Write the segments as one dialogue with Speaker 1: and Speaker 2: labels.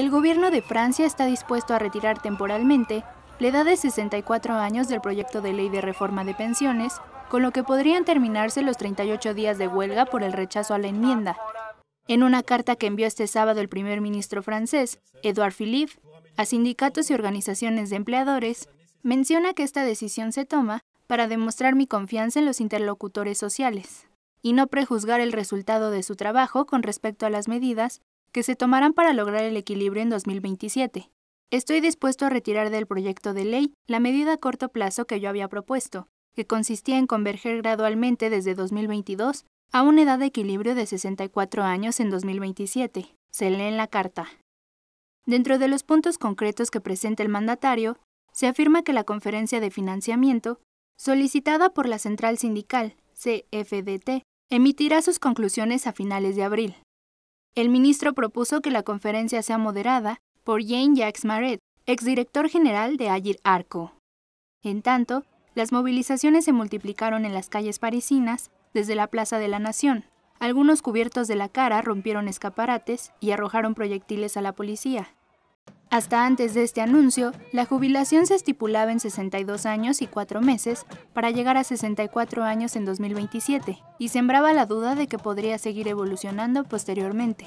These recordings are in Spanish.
Speaker 1: El gobierno de Francia está dispuesto a retirar temporalmente la edad de 64 años del proyecto de ley de reforma de pensiones, con lo que podrían terminarse los 38 días de huelga por el rechazo a la enmienda. En una carta que envió este sábado el primer ministro francés, Edouard Philippe, a sindicatos y organizaciones de empleadores, menciona que esta decisión se toma para demostrar mi confianza en los interlocutores sociales y no prejuzgar el resultado de su trabajo con respecto a las medidas que se tomarán para lograr el equilibrio en 2027. Estoy dispuesto a retirar del proyecto de ley la medida a corto plazo que yo había propuesto, que consistía en converger gradualmente desde 2022 a una edad de equilibrio de 64 años en 2027. Se lee en la carta. Dentro de los puntos concretos que presenta el mandatario, se afirma que la conferencia de financiamiento, solicitada por la Central Sindical, CFDT, emitirá sus conclusiones a finales de abril. El ministro propuso que la conferencia sea moderada por Jane Jacques Maret, exdirector general de Agir Arco. En tanto, las movilizaciones se multiplicaron en las calles parisinas, desde la Plaza de la Nación. Algunos cubiertos de la cara rompieron escaparates y arrojaron proyectiles a la policía. Hasta antes de este anuncio, la jubilación se estipulaba en 62 años y 4 meses para llegar a 64 años en 2027 y sembraba la duda de que podría seguir evolucionando posteriormente.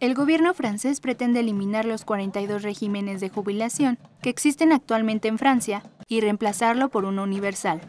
Speaker 1: El gobierno francés pretende eliminar los 42 regímenes de jubilación que existen actualmente en Francia y reemplazarlo por uno universal,